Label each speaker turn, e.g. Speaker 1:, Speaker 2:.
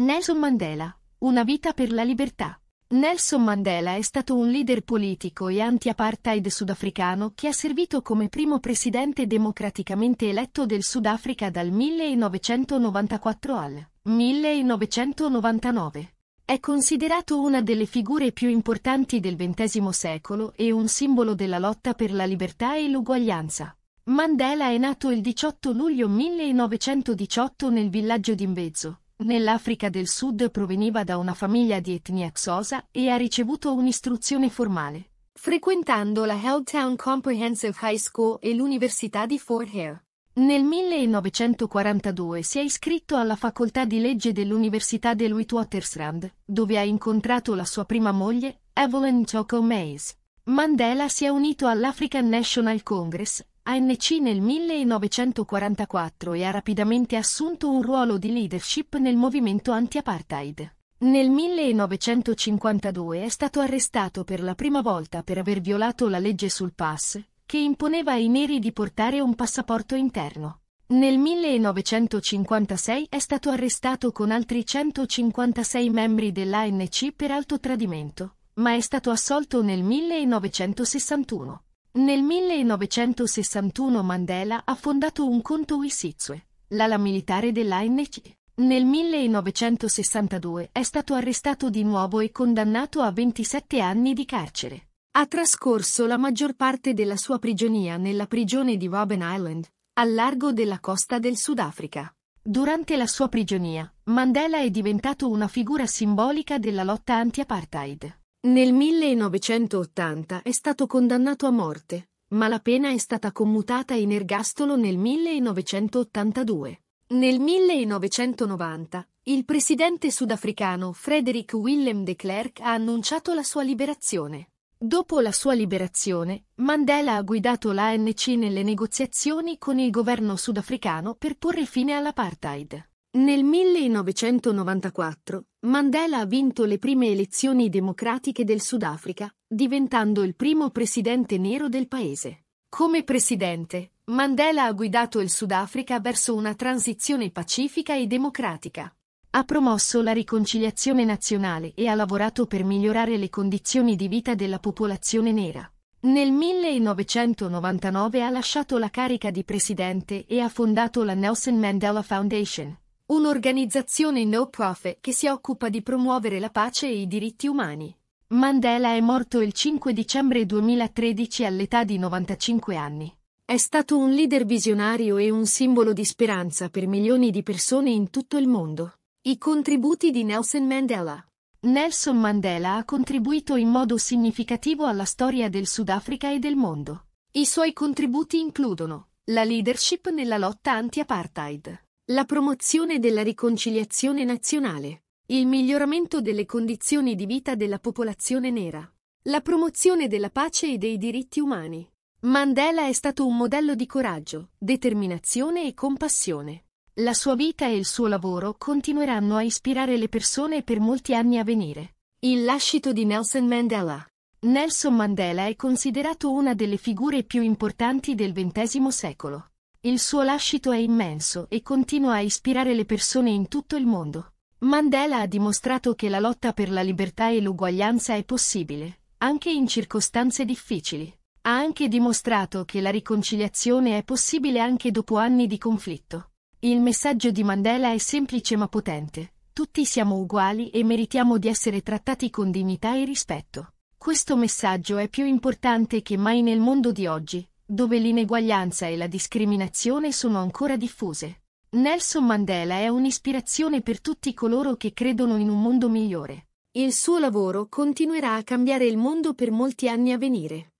Speaker 1: Nelson Mandela. Una vita per la libertà. Nelson Mandela è stato un leader politico e anti-apartheid sudafricano che ha servito come primo presidente democraticamente eletto del Sudafrica dal 1994 al 1999. È considerato una delle figure più importanti del XX secolo e un simbolo della lotta per la libertà e l'uguaglianza. Mandela è nato il 18 luglio 1918 nel villaggio di Mbezzo, nell'Africa del Sud proveniva da una famiglia di etnia Xhosa e ha ricevuto un'istruzione formale, frequentando la Helltown Comprehensive High School e l'Università di Fort Hare. Nel 1942 si è iscritto alla facoltà di legge dell'Università del Witwatersrand, dove ha incontrato la sua prima moglie, Evelyn Choco Mays. Mandela si è unito all'African National Congress, ANC nel 1944 e ha rapidamente assunto un ruolo di leadership nel movimento anti-apartheid. Nel 1952 è stato arrestato per la prima volta per aver violato la legge sul pass, che imponeva ai neri di portare un passaporto interno. Nel 1956 è stato arrestato con altri 156 membri dell'ANC per alto tradimento, ma è stato assolto nel 1961. Nel 1961 Mandela ha fondato un conto Wisizwe, l'ala militare dell'ANC. Nel 1962 è stato arrestato di nuovo e condannato a 27 anni di carcere. Ha trascorso la maggior parte della sua prigionia nella prigione di Robben Island, al largo della costa del Sudafrica. Durante la sua prigionia, Mandela è diventato una figura simbolica della lotta anti-apartheid. Nel 1980 è stato condannato a morte, ma la pena è stata commutata in ergastolo nel 1982. Nel 1990, il presidente sudafricano Frederick Willem de Klerk ha annunciato la sua liberazione. Dopo la sua liberazione, Mandela ha guidato l'ANC nelle negoziazioni con il governo sudafricano per porre fine all'apartheid. Nel 1994 Mandela ha vinto le prime elezioni democratiche del Sudafrica, diventando il primo presidente nero del paese. Come presidente, Mandela ha guidato il Sudafrica verso una transizione pacifica e democratica. Ha promosso la riconciliazione nazionale e ha lavorato per migliorare le condizioni di vita della popolazione nera. Nel 1999 ha lasciato la carica di presidente e ha fondato la Nelson Mandela Foundation Un'organizzazione no profit che si occupa di promuovere la pace e i diritti umani. Mandela è morto il 5 dicembre 2013 all'età di 95 anni. È stato un leader visionario e un simbolo di speranza per milioni di persone in tutto il mondo. I contributi di Nelson Mandela Nelson Mandela ha contribuito in modo significativo alla storia del Sudafrica e del mondo. I suoi contributi includono la leadership nella lotta anti-apartheid, la promozione della riconciliazione nazionale. Il miglioramento delle condizioni di vita della popolazione nera. La promozione della pace e dei diritti umani. Mandela è stato un modello di coraggio, determinazione e compassione. La sua vita e il suo lavoro continueranno a ispirare le persone per molti anni a venire. Il lascito di Nelson Mandela. Nelson Mandela è considerato una delle figure più importanti del XX secolo. Il suo lascito è immenso e continua a ispirare le persone in tutto il mondo. Mandela ha dimostrato che la lotta per la libertà e l'uguaglianza è possibile, anche in circostanze difficili. Ha anche dimostrato che la riconciliazione è possibile anche dopo anni di conflitto. Il messaggio di Mandela è semplice ma potente. Tutti siamo uguali e meritiamo di essere trattati con dignità e rispetto. Questo messaggio è più importante che mai nel mondo di oggi, dove l'ineguaglianza e la discriminazione sono ancora diffuse. Nelson Mandela è un'ispirazione per tutti coloro che credono in un mondo migliore. Il suo lavoro continuerà a cambiare il mondo per molti anni a venire.